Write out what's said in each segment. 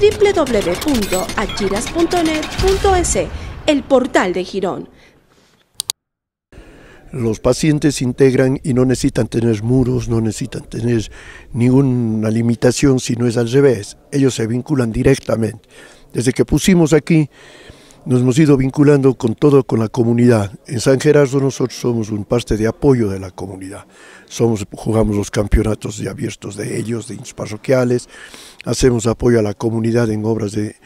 www.achiras.net.es, el portal de Girón. Los pacientes se integran y no necesitan tener muros, no necesitan tener ninguna limitación si no es al revés. Ellos se vinculan directamente. Desde que pusimos aquí nos hemos ido vinculando con todo, con la comunidad. En San Gerardo nosotros somos un parte de apoyo de la comunidad. Somos, jugamos los campeonatos de abiertos de ellos, de parroquiales, hacemos apoyo a la comunidad en obras de,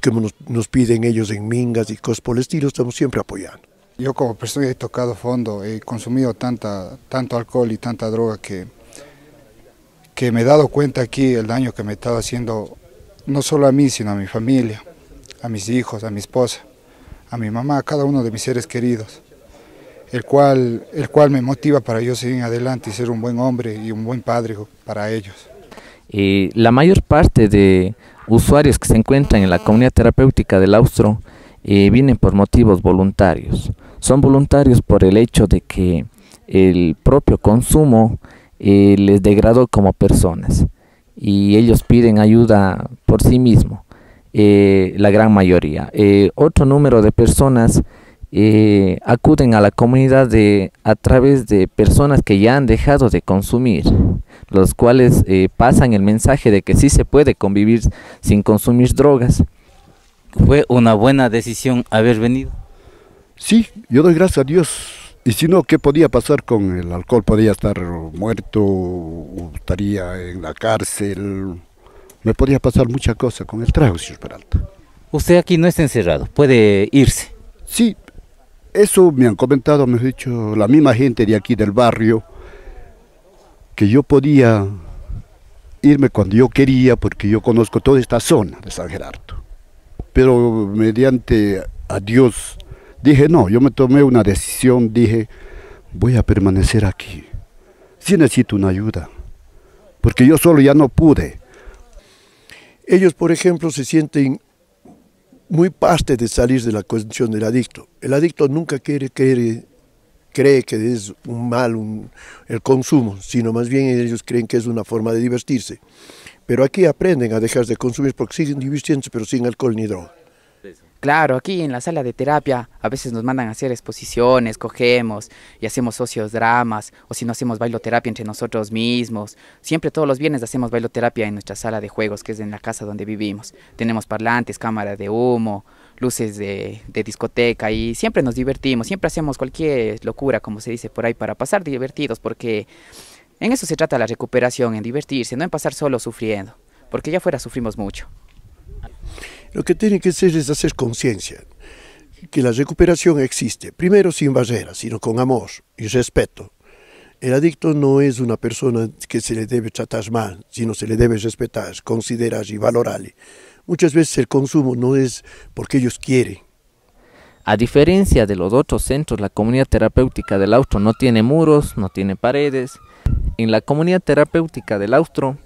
que nos, piden ellos en mingas y cosas por el estilo, estamos siempre apoyando. Yo como persona he tocado fondo, he consumido tanta, tanto alcohol y tanta droga que, que me he dado cuenta aquí el daño que me estaba haciendo, no solo a mí, sino a mi familia a mis hijos, a mi esposa, a mi mamá, a cada uno de mis seres queridos, el cual, el cual me motiva para yo seguir adelante y ser un buen hombre y un buen padre para ellos. la mayor parte de usuarios que se encuentran en la comunidad terapéutica del Austro eh, vienen por motivos voluntarios. Son voluntarios por el hecho de que el propio consumo eh, les degradó como personas y ellos piden ayuda por sí mismos. Eh, la gran mayoría. Eh, otro número de personas eh, acuden a la comunidad de, a través de personas que ya han dejado de consumir, los cuales pasan el mensaje de que sí se puede convivir sin consumir drogas. ¿Fue una buena decisión haber venido? Sí, yo doy gracias a Dios y si no, ¿qué podía pasar con el alcohol? Podía estar muerto, estaría en la cárcel, me podía pasar muchas cosas con el trago, señor Peralta. Usted aquí no está encerrado, puede irse. Sí, eso me han comentado, me han dicho la misma gente de aquí del barrio, que yo podía irme cuando yo quería, porque yo conozco toda esta zona de San Gerardo. Pero mediante a Dios dije, no, yo me tomé una decisión, dije, voy a permanecer aquí. Si sí necesito una ayuda, porque yo solo ya no pude. Ellos, por ejemplo, se sienten muy parte de salir de la condición del adicto. El adicto nunca quiere, cree que es un mal el consumo, sino más bien ellos creen que es una forma de divertirse. Pero aquí aprenden a dejar de consumir porque siguen divirtiéndose, pero sin alcohol ni droga. Claro, aquí en la sala de terapia a veces nos mandan a hacer exposiciones, cogemos y hacemos socios dramas, o si no hacemos bailoterapia entre nosotros mismos. Siempre todos los viernes hacemos bailoterapia en nuestra sala de juegos, que es en la casa donde vivimos. Tenemos parlantes, cámaras de humo, luces de, de, discoteca y siempre nos divertimos, siempre hacemos cualquier locura, como se dice por ahí, para pasar divertidos, porque en eso se trata la recuperación, en divertirse, no en pasar solo sufriendo, porque ya fuera sufrimos mucho. Lo que tiene que hacer es hacer conciencia que la recuperación existe, primero sin barreras, sino con amor y respeto. El adicto no es una persona que se le debe tratar mal, sino se le debe respetar, considerar y valorar Muchas veces el consumo no es porque ellos quieren. A diferencia de los otros centros, la comunidad terapéutica del austro no tiene muros, no tiene paredes. En la comunidad terapéutica del austro,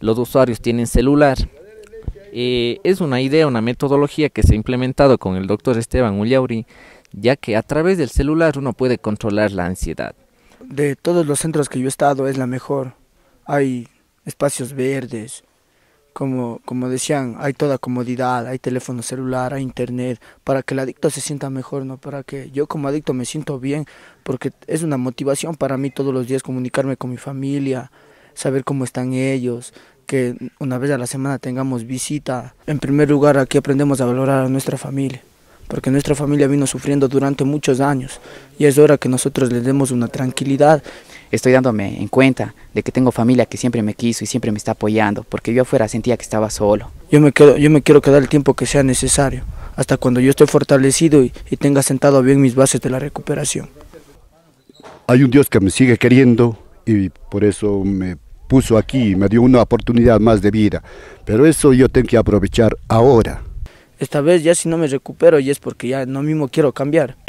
los usuarios tienen celular, eh, es una idea, una metodología que se ha implementado con el doctor Esteban Ullauri, ya que a través del celular uno puede controlar la ansiedad. De todos los centros que yo he estado es la mejor. Hay espacios verdes, como, como decían, hay toda comodidad, hay teléfono celular, hay internet, para que el adicto se sienta mejor, ¿no? Para que yo como adicto me siento bien, porque es una motivación para mí todos los días comunicarme con mi familia, saber cómo están ellos, una vez a la semana tengamos visita. En primer lugar, aquí aprendemos a valorar a nuestra familia, porque nuestra familia vino sufriendo durante muchos años y es hora que nosotros les demos una tranquilidad. Estoy dándome en cuenta de que tengo familia que siempre me quiso y siempre me está apoyando, porque yo afuera sentía que estaba solo. Yo me, quedo, yo me quiero quedar el tiempo que sea necesario, hasta cuando yo esté fortalecido y, y tenga sentado bien mis bases de la recuperación. Hay un Dios que me sigue queriendo y por eso me puso aquí, me dio una oportunidad más de vida. Pero eso yo tengo que aprovechar ahora. Esta vez ya si no me recupero y es porque ya no mismo quiero cambiar.